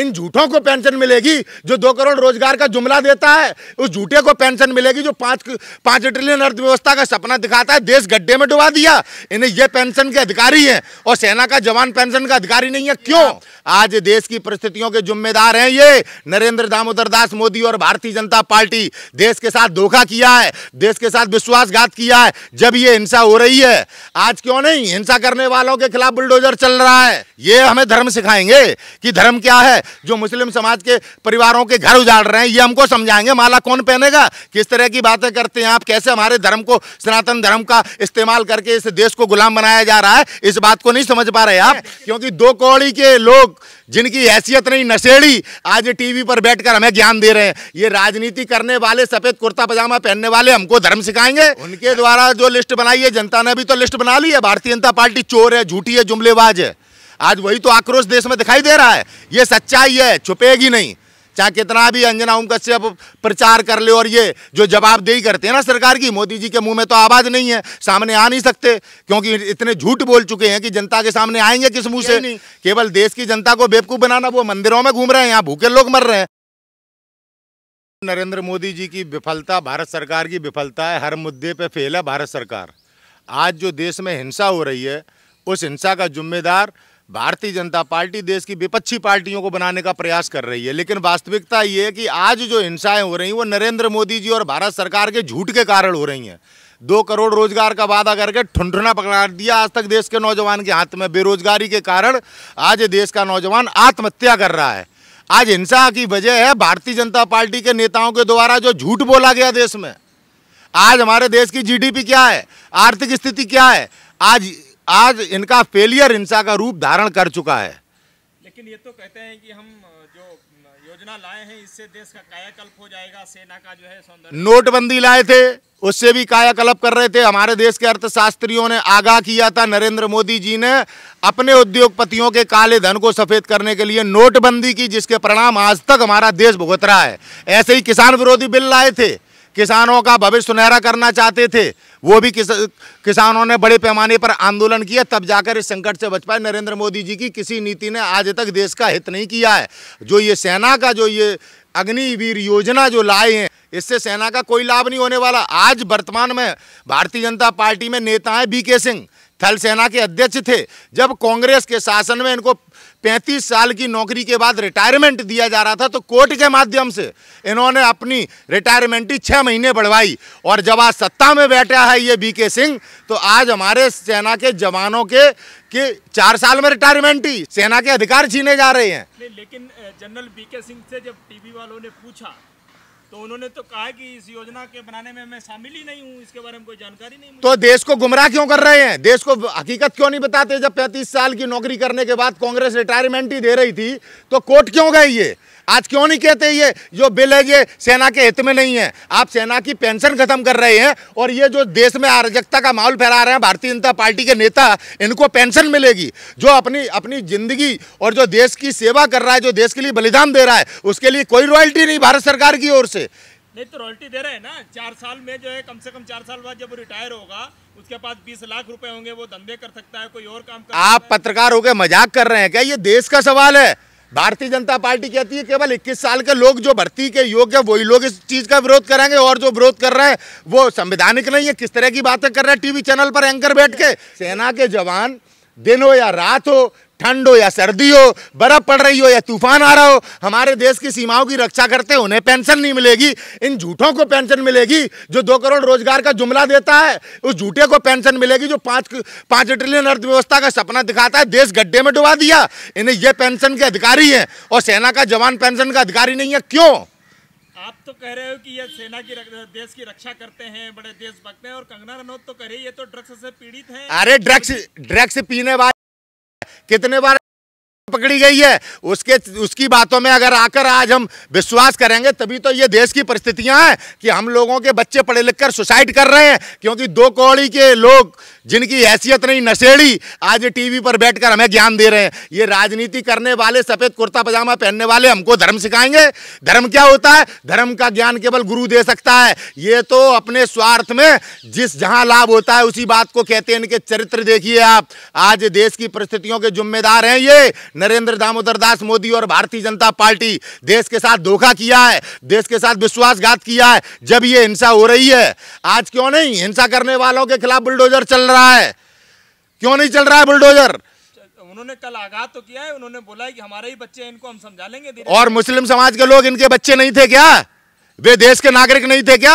इन झूठों को पेंशन मिलेगी जो दो करोड़ रोजगार का जुमला देता है उस झूठे को पेंशन मिलेगी जो पांच पांच ट्रिलियन अर्थव्यवस्था का सपना दिखाता है देश गड्ढे में डुबा दिया इन्हें ये पेंशन के अधिकारी हैं और सेना का जवान पेंशन का अधिकारी नहीं है क्यों हाँ। आज देश की परिस्थितियों के जिम्मेदार हैं ये नरेंद्र दामोदर दास मोदी और भारतीय जनता पार्टी देश के साथ धोखा किया है देश के साथ विश्वासघात किया है जब ये हिंसा हो रही है आज क्यों नहीं हिंसा करने वालों के खिलाफ बुलडोजर चल रहा है ये हमें धर्म सिखाएंगे कि धर्म क्या है जो मुस्लिम समाज के परिवारों के घर उजाड़ रहे हैं ये हमको समझाएंगे माला कौन पहनेगा किस तरह की बातें करते हैं आप कैसे हमारे धर्म को सनातन धर्म का इस्तेमाल करके इस देश को गुलाम बनाया जा रहा है इस बात को नहीं समझ पा रहे आप क्योंकि दो कौड़ी के लोग जिनकी हैसियत नहीं नशेड़ी आज टीवी पर बैठकर हमें ज्ञान दे रहे हैं ये राजनीति करने वाले सफेद कुर्ता पजामा पहनने वाले हमको धर्म सिखाएंगे उनके द्वारा जो लिस्ट बनाई है जनता ने भी तो लिस्ट बना ली है भारतीय जनता पार्टी चोर है झूठी है जुमलेबाज है आज वही तो आक्रोश देश में दिखाई दे रहा है ये सच्चाई है छुपेगी नहीं चाहे कितना भी अंजना उम कश्यप प्रचार कर ले और ये जो जवाबदेही करते हैं ना सरकार की मोदी जी के मुंह में तो आवाज़ नहीं है सामने आ नहीं सकते क्योंकि इतने झूठ बोल चुके हैं कि जनता के सामने आएंगे किस मुंह से नहीं केवल देश की जनता को बेवकूफ़ बनाना वो मंदिरों में घूम रहे हैं यहाँ भूखे लोग मर रहे हैं नरेंद्र मोदी जी की विफलता भारत सरकार की विफलता है हर मुद्दे पर फेल है भारत सरकार आज जो देश में हिंसा हो रही है उस हिंसा का जिम्मेदार भारतीय जनता पार्टी देश की विपक्षी पार्टियों को बनाने का प्रयास कर रही है लेकिन वास्तविकता ये है कि आज जो हिंसाएं हो रही हैं वो नरेंद्र मोदी जी और भारत सरकार के झूठ के कारण हो रही हैं दो करोड़ रोजगार का वादा करके ठुनठुना पकड़ा दिया आज तक देश के नौजवान के हाथ में बेरोजगारी के कारण आज देश का नौजवान आत्महत्या कर रहा है आज हिंसा की वजह है भारतीय जनता पार्टी के नेताओं के द्वारा जो झूठ बोला गया देश में आज हमारे देश की जीडीपी क्या है आर्थिक स्थिति क्या है आज आज इनका फेलियर हिंसा का रूप धारण कर चुका है लेकिन ये तो कहते हैं कि हम जो योजना लाए हैं इससे देश का कायाकल्प हो जाएगा सेना का जो है सौंदर्य नोटबंदी लाए थे उससे भी कायाकल्प कर रहे थे हमारे देश के अर्थशास्त्रियों ने आगाह किया था नरेंद्र मोदी जी ने अपने उद्योगपतियों के काले धन को सफ़ेद करने के लिए नोटबंदी की जिसके परिणाम आज तक हमारा देश भुगत रहा है ऐसे ही किसान विरोधी बिल लाए थे किसानों का भविष्य सुनहरा करना चाहते थे वो भी किस, किसानों ने बड़े पैमाने पर आंदोलन किया तब जाकर इस संकट से बच पाए नरेंद्र मोदी जी की किसी नीति ने आज तक देश का हित नहीं किया है जो ये सेना का जो ये अग्निवीर योजना जो लाए हैं इससे सेना का कोई लाभ नहीं होने वाला आज वर्तमान में भारतीय जनता पार्टी में नेता हैं बी के सिंह थल सेना के अध्यक्ष थे जब कांग्रेस के शासन में इनको 35 साल की नौकरी के बाद रिटायरमेंट दिया जा रहा था तो कोर्ट के माध्यम से इन्होंने अपनी रिटायरमेंट ही छः महीने बढ़वाई और जब आज सत्ता में बैठा है ये बीके सिंह तो आज हमारे सेना के जवानों के कि चार साल में रिटायरमेंट ही सेना के अधिकार छीने जा रहे हैं लेकिन जनरल बीके सिंह से जब टीवी वालों ने पूछा तो उन्होंने तो कहा कि इस योजना के बनाने में मैं शामिल ही नहीं हूँ इसके बारे में कोई जानकारी नहीं तो देश को गुमराह क्यों कर रहे हैं देश को हकीकत क्यों नहीं बताते जब पैंतीस साल की नौकरी करने के बाद कांग्रेस रिटायरमेंट ही दे रही थी तो कोर्ट क्यों गई ये आज क्यों नहीं कहते ये जो बिल है ये सेना के हित में नहीं है आप सेना की पेंशन खत्म कर रहे हैं और ये जो देश में अराजकता का माहौल फैला रहे हैं भारतीय जनता पार्टी के नेता इनको पेंशन मिलेगी जो अपनी अपनी जिंदगी और जो देश की सेवा कर रहा है जो देश के लिए बलिदान दे रहा है उसके लिए कोई रॉयल्टी नहीं भारत सरकार की ओर से नहीं तो रॉयल्टी दे रहे हैं ना चार साल में जो है कम से कम चार साल बाद जब रिटायर होगा उसके पास बीस लाख रुपए होंगे वो धंधे कर सकता है कोई और काम कर आप पत्रकार होकर मजाक कर रहे हैं क्या ये देश का सवाल है भारतीय जनता पार्टी कहती है केवल 21 साल के लोग जो भर्ती के योग्य है वही लोग इस चीज़ का विरोध करेंगे और जो विरोध कर रहे हैं वो संवैधानिक नहीं है किस तरह की बातें कर रहे हैं टीवी चैनल पर एंकर बैठ के सेना के जवान दिन हो या रात हो ठंड हो या सर्दी हो बर्फ़ पड़ रही हो या तूफान आ रहा हो हमारे देश की सीमाओं की रक्षा करते उन्हें पेंशन नहीं मिलेगी इन झूठों को पेंशन मिलेगी जो दो करोड़ रोजगार का जुमला देता है उस झूठे को पेंशन मिलेगी जो पाँच पाँच ट्रिलियन अर्थव्यवस्था का सपना दिखाता है देश गड्ढे में डुबा दिया इन्हें ये पेंशन के अधिकारी हैं और सेना का जवान पेंशन का अधिकारी नहीं है क्यों आप तो कह रहे हो कि ये सेना की देश की रक्षा करते हैं बड़े देशभक्त हैं और कंगना रनौत तो कह रही है ये तो ड्रग्स से पीड़ित है अरे ड्रग्स ड्रग्स पीने वाले कितने बार पकड़ी गई है उसके उसकी बातों में अगर आकर आज हम विश्वास करेंगे तभी तो ये देश की परिस्थितियां हैं कि हम लोगों के बच्चे पढ़े लिख कर सुसाइड कर रहे हैं क्योंकि दो कौड़ी के लोग जिनकी हैसियत नहीं नशेड़ी आज टीवी पर बैठकर हमें ज्ञान दे रहे हैं ये राजनीति करने वाले सफ़ेद कुर्ता पजामा पहनने वाले हमको धर्म सिखाएंगे धर्म क्या होता है धर्म का ज्ञान केवल गुरु दे सकता है ये तो अपने स्वार्थ में जिस जहाँ लाभ होता है उसी बात को कहते हैं इनके चरित्र देखिए आप आज देश की परिस्थितियों के जिम्मेदार हैं ये नरेंद्र दामोदर दास मोदी और भारतीय जनता पार्टी देश के साथ धोखा किया है देश के साथ विश्वासघात किया है जब ये हिंसा हो रही है आज क्यों नहीं हिंसा करने वालों के खिलाफ बुलडोजर चल रहा है क्यों नहीं चल रहा है बुलडोजर उन्होंने कल आगाह तो किया है उन्होंने बोला है कि हमारे ही बच्चे इनको हम समझा लेंगे और मुस्लिम समाज के लोग इनके बच्चे नहीं थे क्या वे देश के नागरिक नहीं थे क्या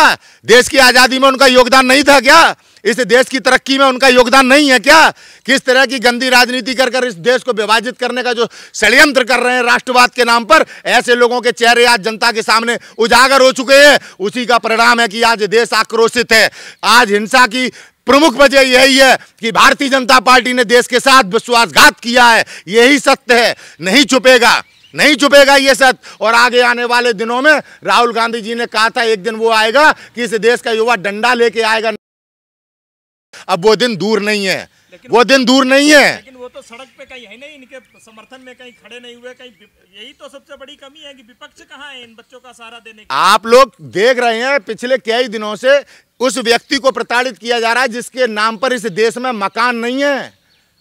देश की आज़ादी में उनका योगदान नहीं था क्या इस देश की तरक्की में उनका योगदान नहीं है क्या किस तरह की गंदी राजनीति कर कर इस देश को विभाजित करने का जो षड्यंत्र कर रहे हैं राष्ट्रवाद के नाम पर ऐसे लोगों के चेहरे आज जनता के सामने उजागर हो चुके हैं उसी का परिणाम है कि आज देश आक्रोशित है आज हिंसा की प्रमुख वजह यही है कि भारतीय जनता पार्टी ने देश के साथ विश्वासघात किया है यही सत्य है नहीं छुपेगा नहीं छुपेगा ये सत्य और आगे आने वाले दिनों में राहुल गांधी जी ने कहा था एक दिन वो आएगा कि इस देश का युवा डंडा लेके आएगा अब वो दिन दूर नहीं है वो दिन दूर नहीं है लेकिन वो तो सड़क पे कहीं है नहीं इनके समर्थन में कहीं खड़े नहीं हुए कहीं यही तो सबसे बड़ी कमी है कि विपक्ष कहाँ है इन बच्चों का सहारा देने के आप लोग देख रहे हैं पिछले कई दिनों से उस व्यक्ति को प्रताड़ित किया जा रहा है जिसके नाम पर इस देश में मकान नहीं है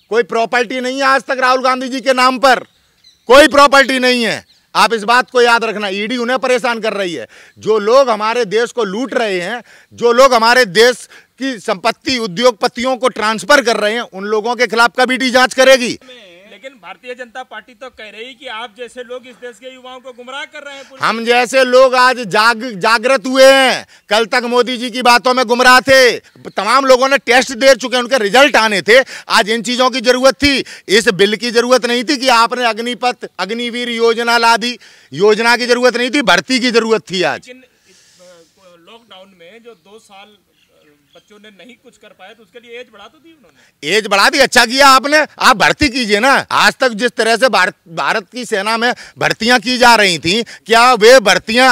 कोई प्रॉपर्टी नहीं है आज तक राहुल गांधी जी के नाम पर कोई प्रॉपर्टी नहीं है आप इस बात को याद रखना ईडी e उन्हें परेशान कर रही है जो लोग हमारे देश को लूट रहे हैं जो लोग हमारे देश की संपत्ति उद्योगपतियों को ट्रांसफर कर रहे हैं उन लोगों के खिलाफ कभी ईडी जांच करेगी लेकिन भारतीय जनता पार्टी तो कह रही कि आप जैसे लोग इस देश के युवाओं को गुमराह कर रहे हैं हम जैसे लोग आज जाग जागृत हुए हैं कल तक मोदी जी की बातों में गुमराह थे तमाम लोगों ने टेस्ट दे चुके हैं उनके रिजल्ट आने थे आज इन चीज़ों की जरूरत थी इस बिल की जरूरत नहीं थी कि आपने अग्निपथ अग्निवीर योजना ला दी योजना की जरूरत नहीं थी भर्ती की जरूरत थी आज लॉकडाउन में जो दो साल बच्चों ने नहीं कुछ कर पाया तो उसके लिए एज बढ़ा तो दी उन्होंने एज बढ़ा दी अच्छा किया आपने आप भर्ती कीजिए ना आज तक जिस तरह से भारत भारत की सेना में भर्तियां की जा रही थी क्या वे भर्तियां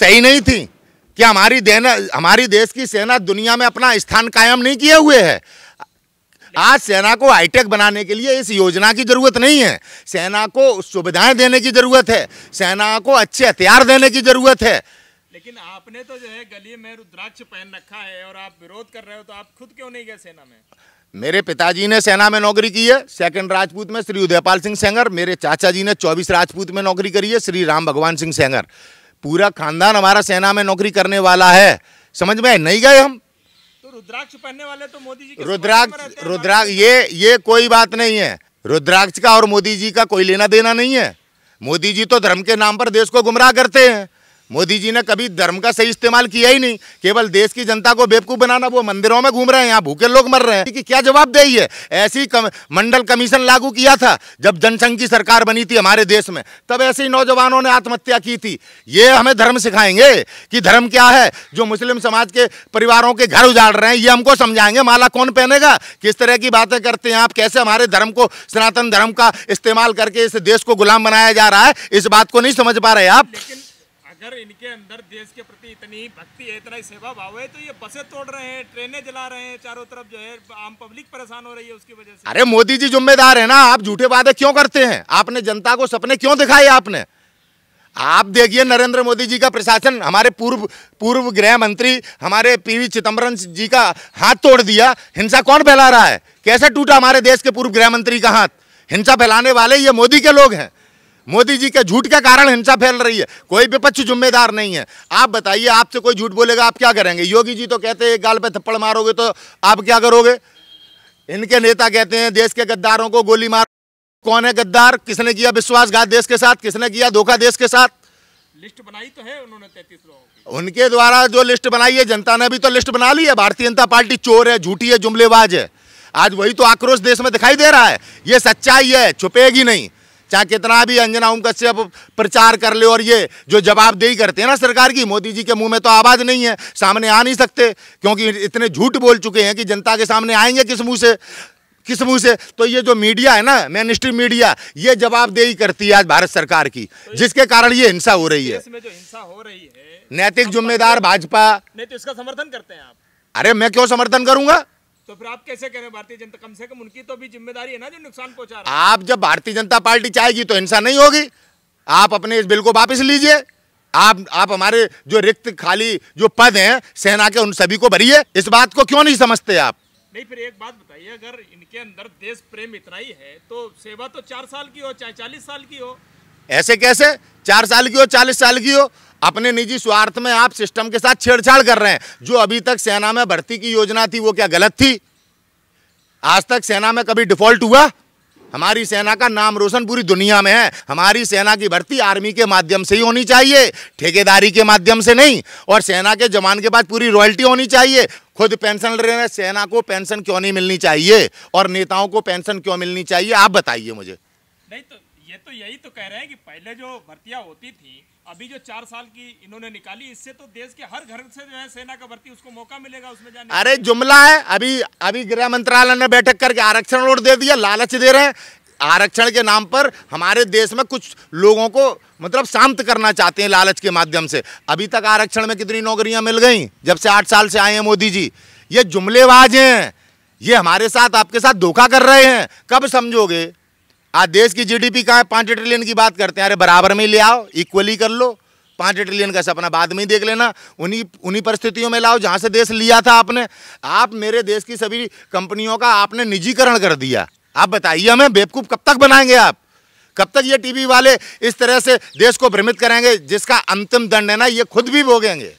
सही नहीं थी क्या हमारी देना हमारी देश की सेना दुनिया में अपना स्थान कायम नहीं किए हुए है आज सेना को हाईटेक बनाने के लिए इस योजना की ज़रूरत नहीं है सेना को सुविधाएं देने की ज़रूरत है सेना को अच्छे हथियार देने की ज़रूरत है लेकिन आपने तो जो है गली में रुद्राक्ष पहन रखा है और आप विरोध कर रहे हो तो आप खुद क्यों नहीं गए सेना में मेरे पिताजी ने सेना में नौकरी की है सेकंड राजपूत में श्री उदयपाल सिंह सेंगर मेरे चाचा जी ने चौबीस राजपूत में नौकरी करी है श्री राम भगवान सिंह सेंगर पूरा खानदान हमारा सेना में नौकरी करने वाला है समझ में नहीं गए हम तो रुद्राक्ष पहनने वाले तो मोदी जी रुद्राक्ष रुद्राक्ष ये ये कोई बात नहीं है रुद्राक्ष का और मोदी जी का कोई लेना देना नहीं है मोदी जी तो धर्म के नाम पर देश को गुमराह करते हैं मोदी जी ने कभी धर्म का सही इस्तेमाल किया ही नहीं केवल देश की जनता को बेवकूफ़ बनाना वो मंदिरों में घूम रहे हैं यहाँ भूखे लोग मर रहे हैं कि क्या जवाबदेही है ऐसी कम, मंडल कमीशन लागू किया था जब जनसंघ की सरकार बनी थी हमारे देश में तब ऐसे ही नौजवानों ने आत्महत्या की थी ये हमें धर्म सिखाएंगे कि धर्म क्या है जो मुस्लिम समाज के परिवारों के घर उजाड़ रहे हैं ये हमको समझाएंगे माला कौन पहनेगा किस तरह की बातें करते हैं आप कैसे हमारे धर्म को सनातन धर्म का इस्तेमाल करके इस देश को गुलाम बनाया जा रहा है इस बात को नहीं समझ पा रहे आप अगर इनके अंदर देश के प्रति इतनी भक्ति है इतना ही सेवा भाव है तो ये बसें तोड़ रहे हैं ट्रेनें जला रहे हैं चारों तरफ जो है आम पब्लिक परेशान हो रही है उसकी वजह से अरे मोदी जी जिम्मेदार है ना आप झूठे वादे क्यों करते हैं आपने जनता को सपने क्यों दिखाए आपने आप देखिए नरेंद्र मोदी जी का प्रशासन हमारे पूर्व पूर्व गृह मंत्री हमारे पीवी चिदम्बरम जी का हाथ तोड़ दिया हिंसा कौन फैला रहा है कैसे टूटा हमारे देश के पूर्व गृह मंत्री का हाथ हिंसा फैलाने वाले ये मोदी के लोग हैं मोदी जी के झूठ के कारण हिंसा फैल रही है कोई विपक्ष जिम्मेदार नहीं है आप बताइए आपसे कोई झूठ बोलेगा आप क्या करेंगे योगी जी तो कहते हैं एक गाल पे थप्पड़ मारोगे तो आप क्या करोगे इनके नेता कहते हैं देश के गद्दारों को गोली मार कौन है गद्दार किसने किया विश्वासघात देश के साथ किसने किया धोखा देश के साथ लिस्ट बनाई तो है उन्होंने तैतीस लोगों उनके द्वारा जो लिस्ट बनाई है जनता ने भी तो लिस्ट बना ली है भारतीय जनता पार्टी चोर है झूठी है जुमलेबाज है आज वही तो आक्रोश देश में दिखाई दे रहा है ये सच्चाई है छुपेगी नहीं चाहे कितना भी अंजना ओम कश्यप प्रचार कर ले और ये जो जवाबदेही करते हैं ना सरकार की मोदी जी के मुंह में तो आवाज़ नहीं है सामने आ नहीं सकते क्योंकि इतने झूठ बोल चुके हैं कि जनता के सामने आएंगे किस मुँह से किस मुँह से तो ये जो मीडिया है ना मेन स्ट्रीम मीडिया ये जवाबदेही करती है आज भारत सरकार की तो जिसके कारण ये हिंसा हो रही है जो हिंसा हो रही है नैतिक जिम्मेदार भाजपा नहीं तो इसका समर्थन करते हैं आप अरे मैं क्यों समर्थन करूंगा तो फिर आप कैसे कह रहे भारतीय जनता कम से कम उनकी तो भी जिम्मेदारी है ना जो नुकसान पहुंचा रहा आप जब भारतीय जनता पार्टी चाहेगी तो हिंसा नहीं होगी आप अपने इस बिल को वापस लीजिए आप आप हमारे जो रिक्त खाली जो पद हैं सेना के उन सभी को भरिए इस बात को क्यों नहीं समझते आप नहीं फिर एक बात बताइए अगर इनके अंदर देश प्रेम इतना ही है तो सेवा तो चार साल की हो चाहे चालीस साल की हो ऐसे कैसे चार साल की हो चालीस साल की हो अपने निजी स्वार्थ में आप सिस्टम के साथ छेड़छाड़ कर रहे हैं जो अभी तक सेना में भर्ती की योजना थी वो क्या गलत थी आज तक सेना में कभी डिफॉल्ट हुआ हमारी सेना का नाम रोशन पूरी दुनिया में है हमारी सेना की भर्ती आर्मी के माध्यम से ही होनी चाहिए ठेकेदारी के माध्यम से नहीं और सेना के जवान के बाद पूरी रॉयल्टी होनी चाहिए खुद पेंशन ले रहे हैं सेना को पेंशन क्यों नहीं मिलनी चाहिए और नेताओं को पेंशन क्यों मिलनी चाहिए आप बताइए मुझे नहीं तो ये तो यही तो कह रहे हैं कि पहले जो भर्तियां होती थी अभी जो चार साल की इन्होंने निकाली इससे तो देश के हर घर से जो है सेना का भर्ती उसको मौका मिलेगा उसमें जाने अरे जुमला है अभी अभी गृह मंत्रालय ने बैठक करके आरक्षण वोट दे दिया लालच दे रहे हैं आरक्षण के नाम पर हमारे देश में कुछ लोगों को मतलब शांत करना चाहते हैं लालच के माध्यम से अभी तक आरक्षण में कितनी नौकरियां मिल गई जब से आठ साल से आए हैं मोदी जी ये जुमलेबाज हैं ये हमारे साथ आपके साथ धोखा कर रहे हैं कब समझोगे आज देश की जीडीपी कहाँ है पाँच ट्रिलियन की बात करते हैं अरे बराबर में ले आओ इक्वली कर लो पाँच ट्रिलियन का सपना बाद में ही देख लेना उन्हीं उन्हीं परिस्थितियों में लाओ जहाँ से देश लिया था आपने आप मेरे देश की सभी कंपनियों का आपने निजीकरण कर दिया आप बताइए हमें बेवकूफ़ कब तक बनाएंगे आप कब तक ये टीवी वाले इस तरह से देश को भ्रमित करेंगे जिसका अंतिम दंड है ना ये खुद भी भोगेंगे